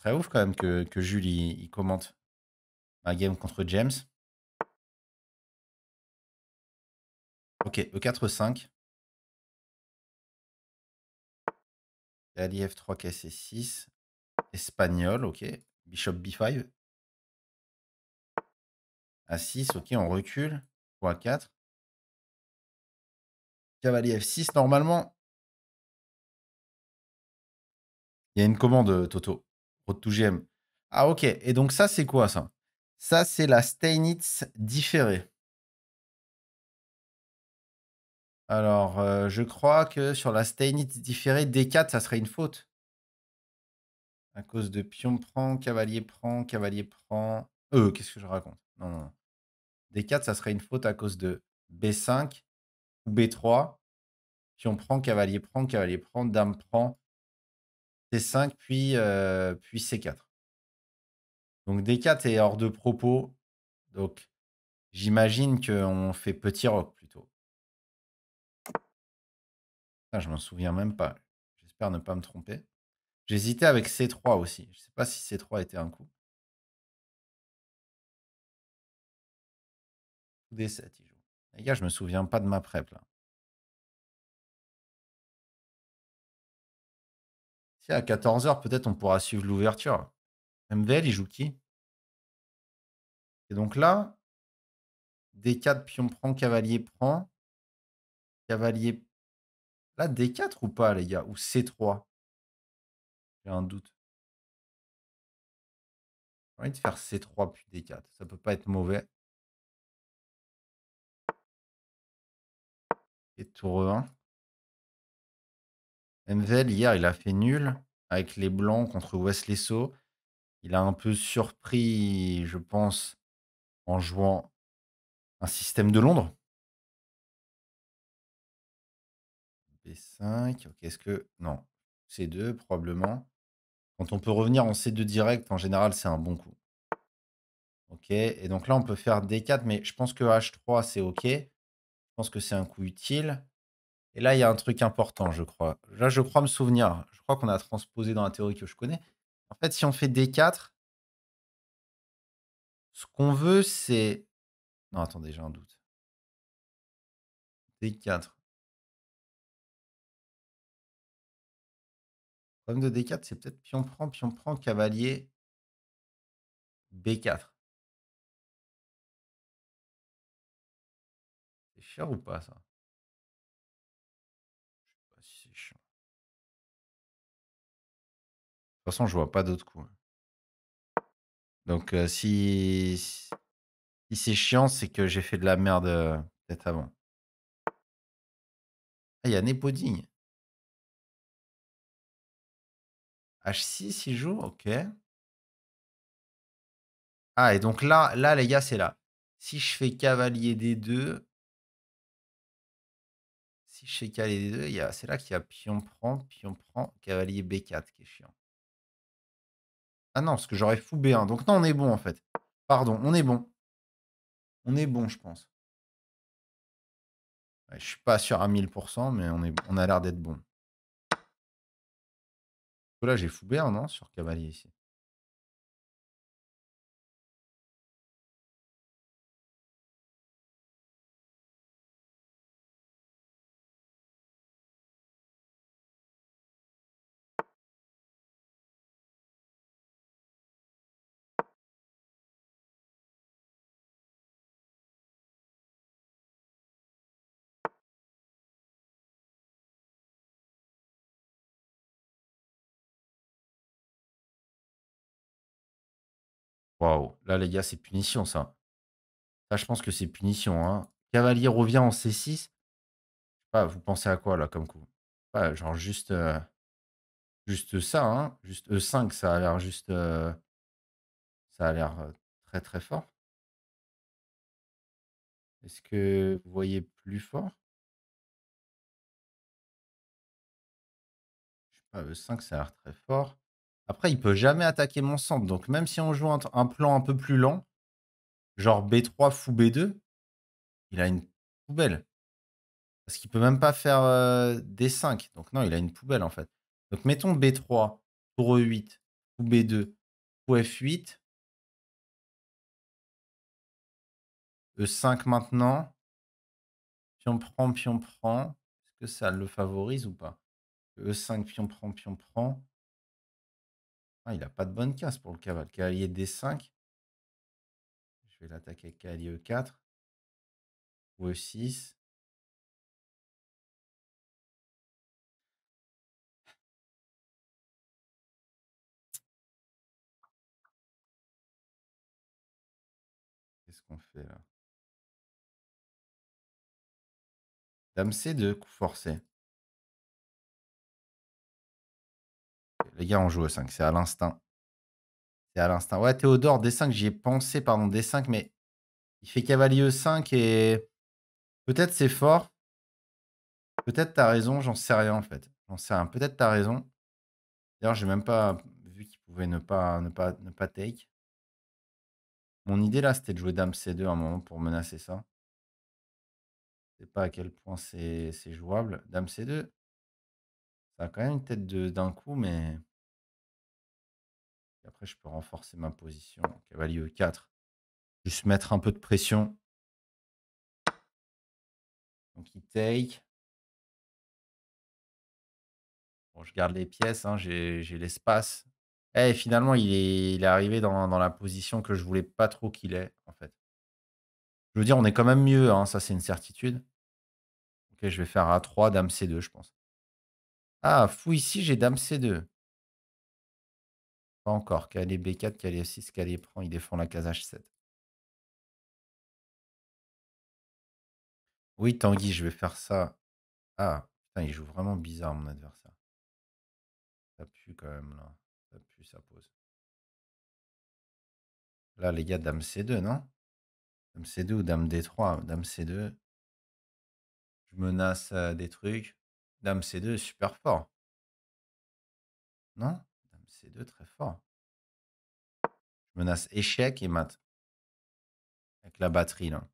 très ouf quand même que, que Jules il, commente un game contre James. Ok, E4-5. Ali F3, KC6. Espagnol, ok. Bishop B5. A6, ok, on recule. Roi 4. Cavalier F6, normalement. Il y a une commande, Toto tout j'aime. Ah, ok. Et donc, ça, c'est quoi ça Ça, c'est la Steinitz différée. Alors, euh, je crois que sur la Steinitz différée, D4, ça serait une faute. À cause de pion prend, cavalier prend, cavalier prend. Euh, qu'est-ce que je raconte non, non, non. D4, ça serait une faute à cause de B5 ou B3. Pion prend, cavalier prend, cavalier prend, dame prend, C5, puis, puis C4. Donc D4 est hors de propos. Donc j'imagine qu'on fait petit rock plutôt. Ah, je m'en souviens même pas. J'espère ne pas me tromper. J'hésitais avec C3 aussi. Je ne sais pas si C3 était un coup. D7, Les gars, je me souviens pas de ma prep là. à 14h, peut-être on pourra suivre l'ouverture. MVL, il joue qui Et donc là, D4, puis on prend, cavalier prend. Cavalier. Là, D4 ou pas, les gars Ou C3 J'ai un doute. J'ai envie de faire C3 puis D4. Ça peut pas être mauvais. Et tour 1. Enzel, hier, il a fait nul avec les Blancs contre Wesley So. Il a un peu surpris, je pense, en jouant un système de Londres. B5, quest ce que... Non, C2 probablement. Quand on peut revenir en C2 direct, en général, c'est un bon coup. Ok, et donc là, on peut faire D4, mais je pense que H3, c'est ok. Je pense que c'est un coup utile. Et là, il y a un truc important, je crois. Là, je crois me souvenir. Je crois qu'on a transposé dans la théorie que je connais. En fait, si on fait D4, ce qu'on veut, c'est... Non, attendez, j'ai un doute. D4. Le problème de D4, c'est peut-être pion prend, pion prend, cavalier, B4. C'est cher ou pas, ça De toute façon, je vois pas d'autre coup. Hein. Donc, si, c'est chiant, c'est que j'ai fait de la merde peut-être avant. Ah, il y a Népodigne. H6, il joue, ok. Ah, et donc là, là les gars, c'est là. Si je fais cavalier D2, si je fais cavalier D2, c'est là qu'il y a pion prend, pion prend, cavalier B4 qui est chiant. Ah non, parce que j'aurais fou B1. Hein. Donc non, on est bon en fait. Pardon, on est bon. On est bon, je pense. Je je suis pas sûr à 1000%, mais on, est, on a l'air d'être bon. Là, j'ai fou B1, non Sur cavalier ici. Waouh, là les gars, c'est punition ça. Là, je pense que c'est punition. Hein. Cavalier revient en C6. Je pas, vous pensez à quoi là comme coup Genre juste, euh, juste ça, hein. juste E5, ça a l'air juste. Euh, ça a l'air euh, très très fort. Est-ce que vous voyez plus fort Je sais pas, E5, ça a l'air très fort. Après, il peut jamais attaquer mon centre. Donc, même si on joue un, plan un peu plus lent, genre B3 fou B2, il a une poubelle. Parce qu'il peut même pas faire D5. Donc, non, il a une poubelle en fait. Donc, mettons B3, pour E8, ou B2, fou F8. E5 maintenant. Pion prend, pion prend. Est-ce que ça le favorise ou pas E5, pion prend, pion prend. Ah, il n'a pas de bonne case pour le Cavalier D5. Je vais l'attaquer avec cavalier E4. Ou E6. Qu'est-ce qu'on fait là Dame C2, coup forcé. Les gars, on joue e 5, c'est à l'instinct. C'est à l'instinct. Ouais, Théodore, D5, j'y ai pensé, pardon, D5, mais il fait cavalier E5 et peut-être c'est fort. Peut-être t'as raison, j'en sais rien en fait. J'en sais rien. Peut-être t'as raison. D'ailleurs, j'ai même pas vu qu'il pouvait ne pas, ne, pas, ne pas take. Mon idée là, c'était de jouer Dame C2 à un moment pour menacer ça. Je sais pas à quel point c'est jouable. Dame C2, ça a quand même une tête d'un coup, mais. Après, je peux renforcer ma position. Cavalier E4. Juste mettre un peu de pression. Donc il take. Bon, je garde les pièces, hein, j'ai l'espace. Et eh, finalement, il est, arrivé dans, la position que je voulais pas trop qu'il ait, en fait. Je veux dire, on est quand même mieux, hein, ça c'est une certitude. Ok, je vais faire A3, Dame C2, je pense. Ah, fou ici, j'ai Dame C2. Pas encore. Kali B4, cavalier a 6 prend, il défend la case H7. Oui, Tanguy, je vais faire ça. Ah, putain, il joue vraiment bizarre, mon adversaire. Ça pue quand même, là. Ça pue, ça pose. Là, les gars, dame C2, non Dame C2 ou dame D3 Dame C2. Je menace euh, des trucs. Dame C2, super fort. Non très fort. menace échec et mat. Avec la batterie, là.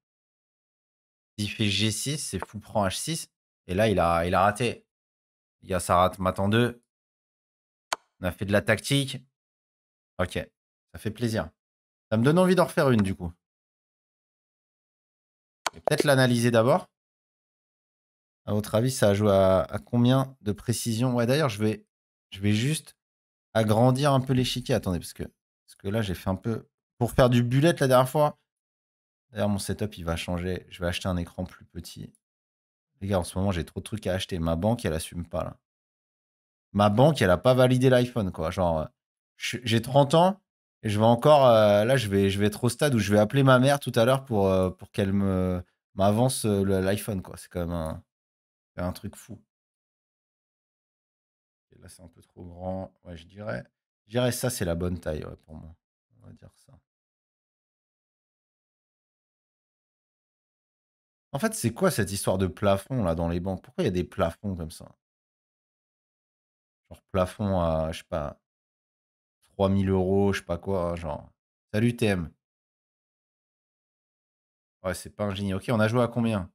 S'il fait G6, c'est fou prend H6. Et là, il a, il a raté. Il y a ça rate mat en 2. On a fait de la tactique. Ok, ça fait plaisir. Ça me donne envie d'en refaire une, du coup. Peut-être l'analyser d'abord. À votre avis, ça a joué à, à combien de précision Ouais, d'ailleurs, je vais, je vais juste agrandir un peu l'échiquier. Attendez, parce que, parce que là, j'ai fait un peu. Pour faire du bullet la dernière fois. D'ailleurs, mon setup, il va changer. Je vais acheter un écran plus petit. Les gars, en ce moment, j'ai trop de trucs à acheter. Ma banque, elle assume pas, là. Ma banque, elle a pas validé l'iPhone, quoi. Genre, j'ai 30 ans et je vais encore. Euh, là, je vais, je vais être au stade où je vais appeler ma mère tout à l'heure pour, euh, pour qu'elle me m'avance euh, l'iPhone, quoi. C'est quand même un truc fou. Bah, c'est un peu trop grand. Ouais, je dirais. Je ça, c'est la bonne taille pour moi. On va dire ça. En fait, c'est quoi cette histoire de plafond là dans les banques Pourquoi il y a des plafonds comme ça Genre plafond à, je sais pas, 3000 euros, je sais pas quoi, genre. Salut TM. Ouais, c'est pas un génie Ok, on a joué à combien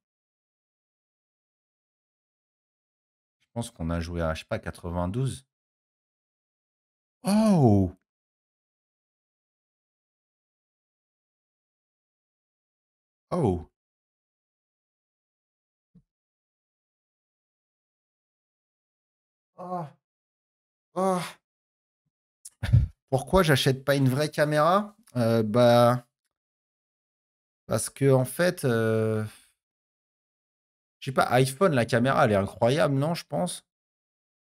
Je pense qu'on a joué à, je sais pas, 92. Oh! Oh! Oh. Oh. Pourquoi j'achète pas une vraie caméra euh, Bah parce que en fait, euh, je sais pas, iPhone, la caméra, elle est incroyable, non, je pense.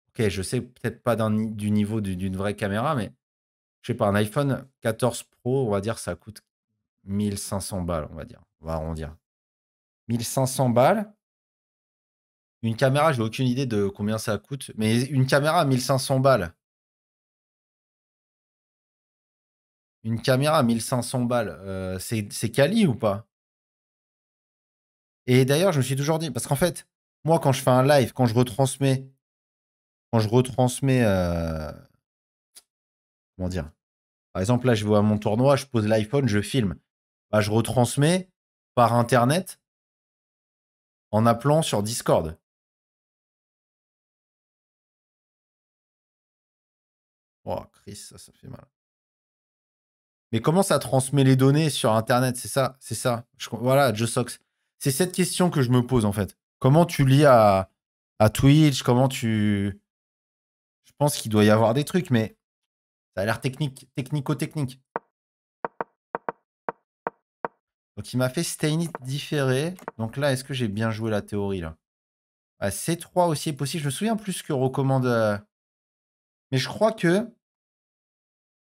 Ok, je sais peut-être pas du niveau d'une vraie caméra, mais je sais pas, un iPhone 14 Pro, on va dire, ça coûte 1500 balles, on va dire. On va arrondir. 1500 balles. Une caméra, j'ai aucune idée de combien ça coûte, mais une caméra à 1500 balles. Une caméra à 1500 balles, euh, c'est Cali ou pas et d'ailleurs, je me suis toujours dit, parce qu'en fait, moi, quand je fais un live, quand je retransmets, quand je retransmets, euh, comment dire, par exemple, là, je vois mon tournoi, je pose l'iPhone, je filme. Bah, je retransmets par Internet en appelant sur Discord. Oh, Chris, ça, ça fait mal. Mais comment ça transmet les données sur Internet C'est ça, c'est ça. voilà, Joe Sox. C'est cette question que je me pose en fait. Comment tu lis à, Twitch Comment tu. Je pense qu'il doit y avoir des trucs, mais ça a l'air technique, technico-technique. Donc il m'a fait it différé. Donc là, est-ce que j'ai bien joué la théorie là ah, C3 aussi est possible. Je me souviens plus que recommande. Euh, mais je crois que.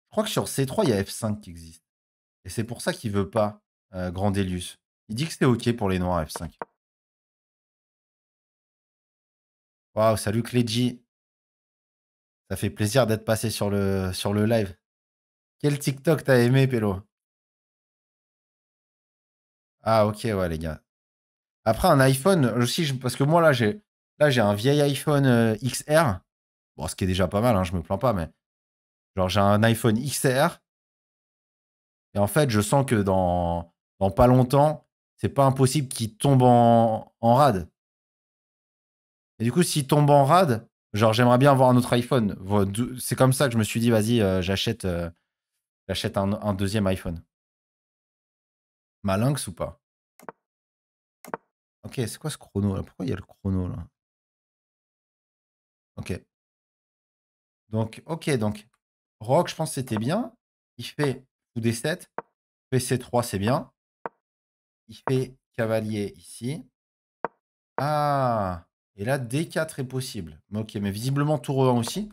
Je crois que sur C3, il y a F5 qui existe. Et c'est pour ça qu'il veut pas euh, Grand Grandelius. Il dit que c'est OK pour les noirs F5. Waouh, salut Cléji. Ça fait plaisir d'être passé sur le, sur le live. Quel TikTok t'as aimé, Pélo Ah, ok, ouais, les gars. Après, un iPhone, aussi, parce que moi, là, j'ai là j'ai un vieil iPhone euh, XR. Bon, ce qui est déjà pas mal, je hein, je me plains pas, mais. Genre, j'ai un iPhone XR. Et en fait, je sens que dans, dans pas longtemps, c'est pas impossible qu'il tombe en, en, rade. Et du coup, s'il tombe en rade, genre j'aimerais bien avoir un autre iPhone. C'est comme ça que je me suis dit, vas-y, euh, j'achète euh, un, deuxième iPhone. Malinx ou pas Ok, c'est quoi ce chrono là Pourquoi il y a le chrono là Ok. Donc, ok, donc. Rock, je pense que c'était bien. Il fait des 7. PC3, c'est bien il fait cavalier ici. Ah Et là, D4 est possible. Ok, mais visiblement, tour 1 aussi.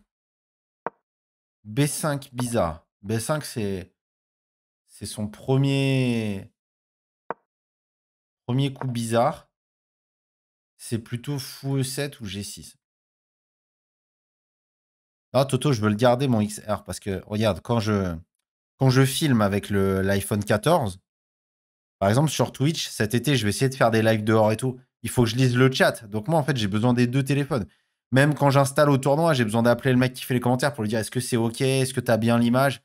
B5, bizarre. B5, c'est... son premier... Premier coup bizarre. C'est plutôt fou E7 ou G6. Ah, Toto, je veux le garder, mon XR, parce que, regarde, quand je, quand je filme avec l'iPhone 14, par exemple, sur Twitch, cet été, je vais essayer de faire des lives dehors et tout. Il faut que je lise le chat. Donc moi, en fait, j'ai besoin des deux téléphones. Même quand j'installe au tournoi, j'ai besoin d'appeler le mec qui fait les commentaires pour lui dire est-ce que c'est OK Est-ce que tu as bien l'image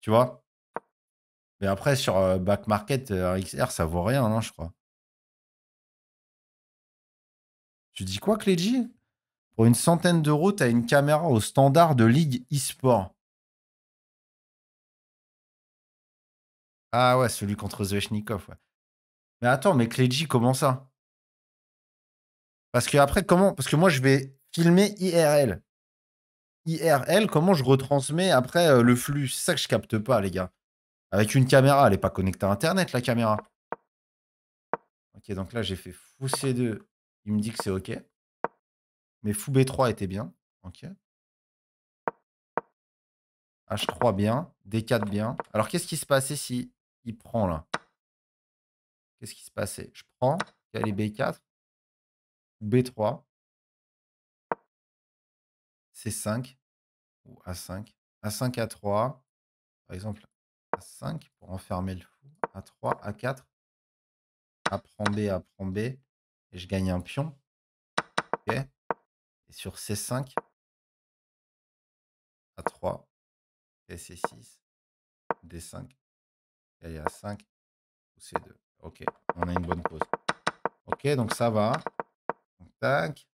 Tu vois Mais après, sur euh, Back Market, euh, XR, ça vaut rien, non hein, je crois. Tu dis quoi, Cléji Pour une centaine d'euros, tu as une caméra au standard de Ligue e-sport. Ah ouais, celui contre Zvechnikov. Ouais. Mais attends, mais Kledji, comment ça Parce que après, comment Parce que moi, je vais filmer IRL. IRL, comment je retransmets après euh, le flux C'est ça que je capte pas, les gars. Avec une caméra, elle n'est pas connectée à Internet, la caméra. Ok, donc là, j'ai fait fou C2. Il me dit que c'est ok. Mais fou B3 était bien. Ok. H3 bien. D4 bien. Alors, qu'est-ce qui se passe ici il prend là. Qu'est-ce qui se passait Je prends, il les B4, B3, C5 ou A5. A5, à 3 par exemple, A5 pour enfermer le fou. A3, A4, A prend B, A prend B, et je gagne un pion. Ok. Et sur C5, A3, et C6, D5, il y a 5 ou C2. Ok, on a une bonne pause. Ok, donc ça va. Donc, tac.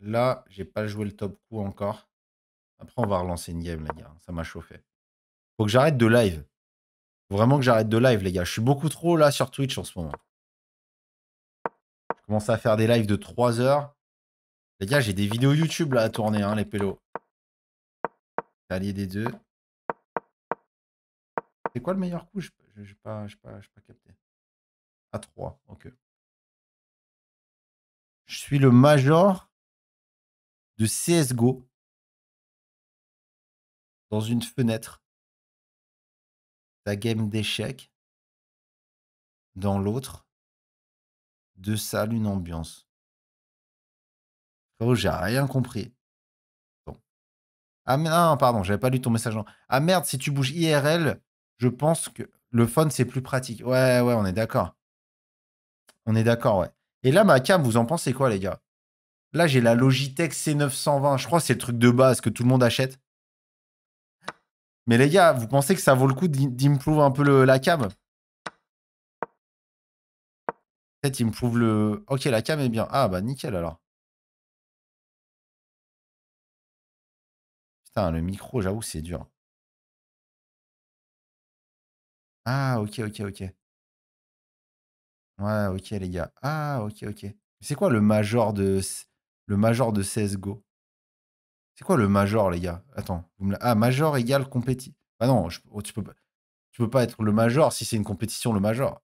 Là, j'ai pas joué le top coup encore. Après, on va relancer une game, les gars. Hein, ça m'a chauffé. Faut que j'arrête de live. Faut vraiment que j'arrête de live, les gars. Je suis beaucoup trop là sur Twitch en ce moment. Je commence à faire des lives de 3 heures. Les gars, j'ai des vidéos YouTube là à tourner, hein, les pélos. Allié des deux. C'est quoi le meilleur coup je je n'ai pas, pas, capté. À 3, ok. Je suis le major de CSGO dans une fenêtre. La game d'échecs dans l'autre. Deux salles, une ambiance. Oh, j'ai rien compris. Bon. Ah, non, pardon, j'avais pas lu ton message. Ah merde, si tu bouges IRL, je pense que. Le phone, c'est plus pratique. Ouais, ouais, on est d'accord. On est d'accord, ouais. Et là, ma cam, vous en pensez quoi, les gars Là, j'ai la Logitech C920. Je crois que c'est le truc de base que tout le monde achète. Mais les gars, vous pensez que ça vaut le coup d'improve un peu la cam Peut-être prouve le... Ok, la cam est bien. Ah, bah nickel alors. Putain, le micro, j'avoue, c'est dur. Ah, OK, OK, OK. Ouais, OK, les gars. Ah, OK, OK. C'est quoi le major de le major de CS:GO? C'est quoi le major, les gars? Attends, ah, major égale compétition ah non, oh, tu peux pas tu peux pas être le major si c'est une compétition, le major.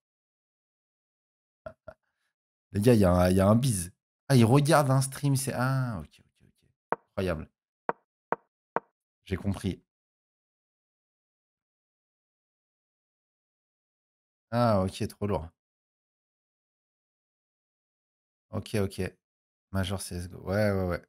Les gars, il y a un il y a un bise. Ah, il regarde un stream, c'est ah, OK, OK, OK. Incroyable. J'ai compris. Ah, OK, trop lourd. OK, OK. Major CS:GO. Ouais, ouais, ouais.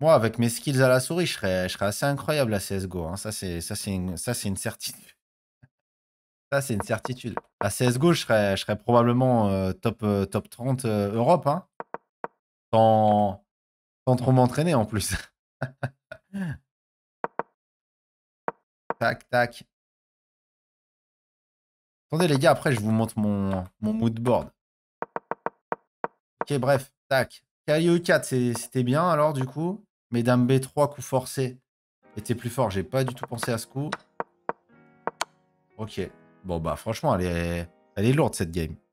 Moi, avec mes skills à la souris, je serais, je serais assez incroyable à CS:GO, hein. Ça, c'est ça, c'est une ça, c'est une certitude. Ça, c'est une certitude. À CS:GO, je serais, je serais probablement, euh, top, euh, top 30, euh, Europe, hein. sans trop m'entraîner, en plus. tac, tac. Attendez les gars, après je vous montre mon, mon mmh. mood board. Ok, bref, tac. kie 4 c'était bien alors du coup. Dame B3, coup forcé. Était plus fort, j'ai pas du tout pensé à ce coup. Ok. Bon bah franchement, elle elle est lourde cette game.